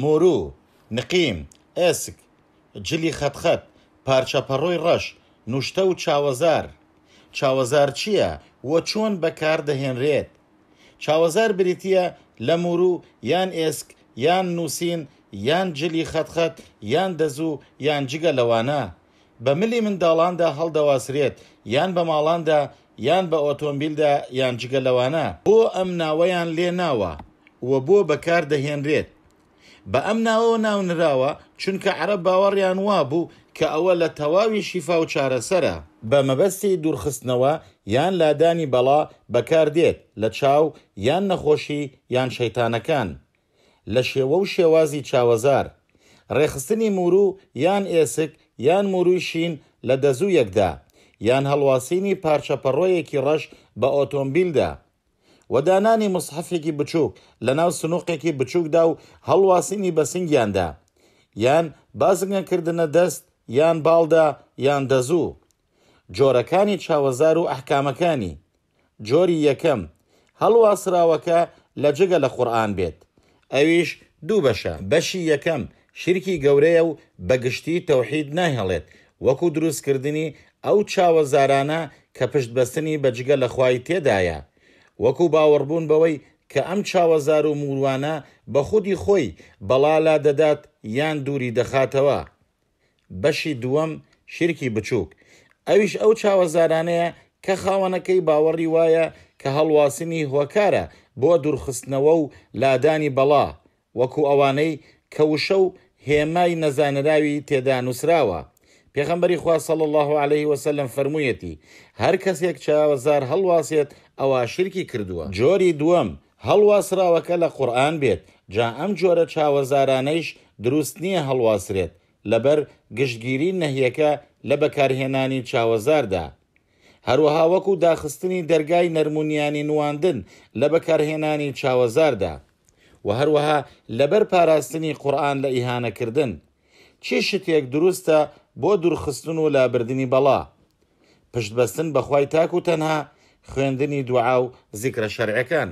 مۆرو نقیم ئێسک جلی خەتخەت پارچەپەڕۆی ڕەش نوشتە و چاوەزار چاوەزار چییە وە چۆن بەکار دەهێنرێت چاوەزار بریتە لە مورو یان ئێسک یان نووسین یان جلی خەتخەت یان دەزوو یان جگە لەوانە بە ملی منداڵاندا هەڵدەواسرێت یان بە ماڵاندا یان بە ئۆتۆمبیلدا یان جگە لەوانە بۆ ئەم ناوەیان لێ ناوە وە بۆ بەکار دەهێنرێت بە ئەم ناوەوە ناونراوە چونکە عرە باوەڕیان وا بوو کە ئەوە لە تەواوی شیفا و چارەسەرە بە مەبەستی دوورخستنەوە یان لادانی بەڵا بەکاردێت لە چاو یان نەخۆشی یان شەیتانەکان لە شێوە و شێوازی چاوەزار ڕێخستنی مورو یان ئێسک یان موروی شین لە دەزوو یەکدا یان هەڵواسینی پارچەپەڕۆیەکی ڕەش بە ئۆتۆمبیلدا وەدانانی مسحفێکی بچووک لە ناو سنووقێکی بچووکدا و هەڵواسینی بەسنگیاندا یان بازنگەکردنە دەست یان باڵدا یان دەزوو جۆرەکانی چاوەزار و ئەحکامەکانی جۆری یەکەم هەڵواسراوەکە لە جگە لە قورآان بێت ئەویش دوو بەشە بەشی یەکەم شرکی گەورەیە و بەگشتی تەوحید نایهڵێت وەکو دروستکردنی ئەو چاوەزارانە کە پشتبەستنی بەجگە لە خوای تێدایە وەکو باوەڕبوون بەوەی کە ئەم چاوەزار و موروانە بە خودی خۆی بەڵالا دەدات یان دووری دەخاتەوە. بەشی دووەم شرکی بچووک. ئەویش ئەو چاوەزارانەیە کە خاوەنەکەی باوەڕی وایە کە هەڵواسنی هۆکارە بۆ دوورخستنەوە و لادانی بەڵا وەکو ئەوانەی کەوشە و هێمای نەزانراوی تێدا نووسراوە پێغەمبەری خوا سەڵ الله عليه وسلم فرموویەتی هەر کەسێک چاوەزار هەڵواسێت ئەوە شرکی کردووە جۆری دووەم هەڵواسراوەکە لە قورآن بێت جا ئەم جۆرە چاوەزارانەیش دروست نییە هەڵواسرێت لەبەر گشتگیری نەهیەکە لە بەکارهێنانی چاوەزاردا هەروەها وەکو داخستنی دەرگای نەرمونیانی نواندن لە بەکارهێنانی چاوەزاردا و هەروەها لەبەر پاراستنی قورآن لە ئیهانەکردن چی شتێک دروستە بۆ دوورخستن و لابردننی بەڵا پشتبەستن بەخوای تاک و تەنها خوێندنی دوعا و زیکرە شەرعەکان